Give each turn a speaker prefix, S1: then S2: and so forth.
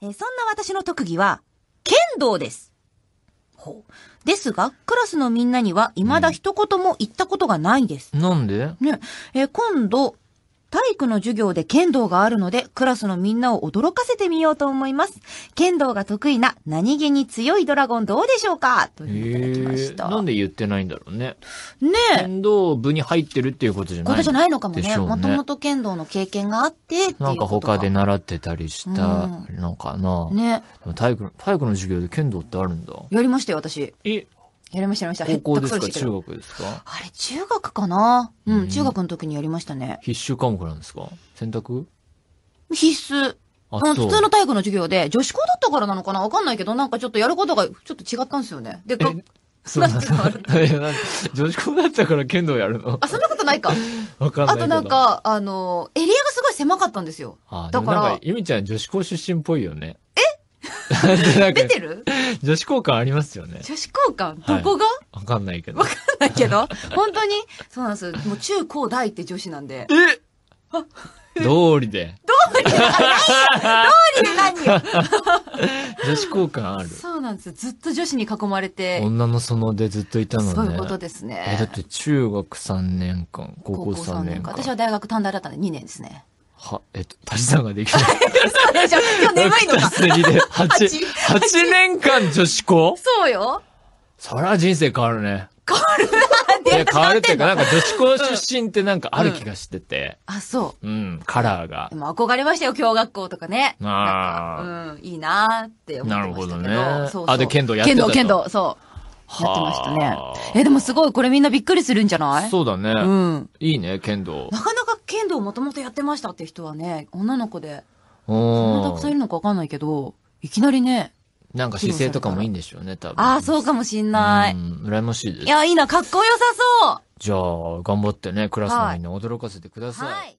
S1: えー、そんな私の特技は、剣道です。ほう。ですが、クラスのみんなには未だ一言も言ったことがないです。うん、なんでね、えー、今度、体育の授業で剣道があるので、クラスのみんなを驚かせてみようと思います。剣道が得意な何気に強いドラゴンどうでしょうかといういました。なんで言ってないんだろうね。ねえ。剣道部に入ってるっていうことじゃないことじゃないのかもね。もともと剣道の経験があってなんか他で習ってたりしたのかな。うん、ね。体育体育の授業で剣道ってあるんだ。やりましたよ、私。えやりました、やりました。高校ですか中学ですかあれ、中学かなうん、中学の時にやりましたね。必修科目なんですか選択必須。あの、普通の体育の授業で、女子校だったからなのかなわかんないけど、なんかちょっとやることがちょっと違ったんですよね。で、そうなん女子校だったから剣道やるのあ、そんなことないか。わかんないあとなんか、あの、エリアがすごい狭かったんですよ。だから。なんか、ゆみちゃん女子校出身っぽいよね。出てる女子交換ありますよね。女子交換。どこがわ、かんないけど。わかんないけど本当にそうなんです。もう中高大って女子なんで。えあ道理で。道理で何よ道で何よ女子交換ある。そうなんです。ずっと女子に囲まれて。女の園でずっといたのね。そういうことですね。だって中学3年間、高校3年間。年間私は大学短大だったんで2年ですね。は、えっと、足し算ができない。そうでしょ今日眠いのか。8, 8, 8年間女子校そうよ。そりゃ人生変わるね。変わる変わるっていうか、なんか女子校出身ってなんかある気がしてて。うんうん、あ、そう。うん、カラーが。でも憧れましたよ、共学校とかね。ああ。うん、いいなーって思ってなるほどね。そうそうあ、で、剣道やってた剣道、剣道、そう。やってましたね。え、でもすごい、これみんなびっくりするんじゃないそうだね。うん。いいね、剣道。なかな剣道もともとやってましたって人はね、女の子で、そんなたくさんいるのかわかんないけど、いきなりね、なんか姿勢とかもいいんでしょうね、多分。ああ、そうかもしんない。うん、羨ましいです。いや、いいな、かっこよさそうじゃあ、頑張ってね、クラスのみんな驚かせてください。はい